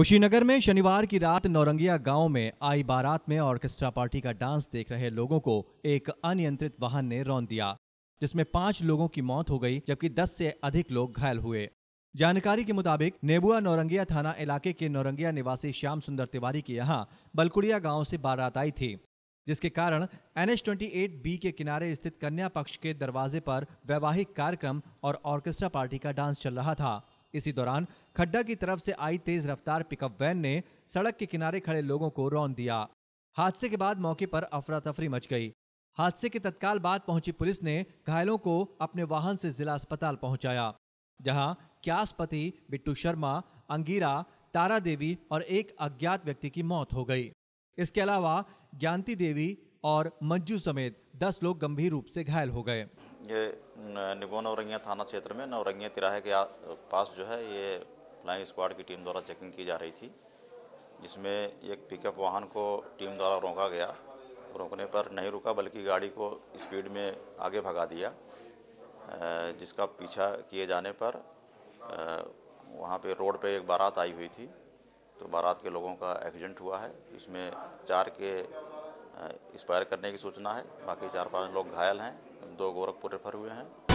कुशीनगर में शनिवार की रात नौरंगिया गांव में आई बारात में ऑर्केस्ट्रा पार्टी का डांस देख रहे लोगों को एक अनियंत्रित वाहन ने रौन दिया जिसमें पांच लोगों की मौत हो गई जबकि दस से अधिक लोग घायल हुए जानकारी के मुताबिक नेबुआ नौरंगिया थाना इलाके के नौरंगिया निवासी श्याम सुंदर तिवारी के यहाँ बलकुड़िया गाँव से बारात आई थी जिसके कारण एन एच बी के किनारे स्थित कन्या पक्ष के दरवाजे पर वैवाहिक कार्यक्रम और ऑर्केस्ट्रा पार्टी का डांस चल रहा था इसी दौरान खड्डा की तरफ से आई तेज रफ्तार पिकअप वैन ने सड़क के किनारे खड़े लोगों को रौन दिया हादसे के बाद मौके पर अफरा तफरी मच गई हादसे के तत्काल बाद पहुंची पुलिस ने घायलों को अपने वाहन से जिला अस्पताल पहुंचाया जहां क्यासपति बिट्टू शर्मा अंगीरा तारा देवी और एक अज्ञात व्यक्ति की मौत हो गई इसके अलावा ज्ञानती देवी और मंजू समेत दस लोग गंभीर रूप से घायल हो गए ये निगो नवरंगिया थाना क्षेत्र में नवरंगिया तिराहे के पास जो है ये फ्लाइंग स्क्वाड की टीम द्वारा चेकिंग की जा रही थी जिसमें एक पिकअप वाहन को टीम द्वारा रोका गया रोकने पर नहीं रुका बल्कि गाड़ी को स्पीड में आगे भगा दिया जिसका पीछा किए जाने पर वहाँ पे रोड पे एक बारात आई हुई थी तो बारात के लोगों का एक्सीडेंट हुआ है इसमें चार के एक्सपायर करने की सूचना है बाकी चार पांच लोग घायल हैं दो गोरखपुर रेफर हुए हैं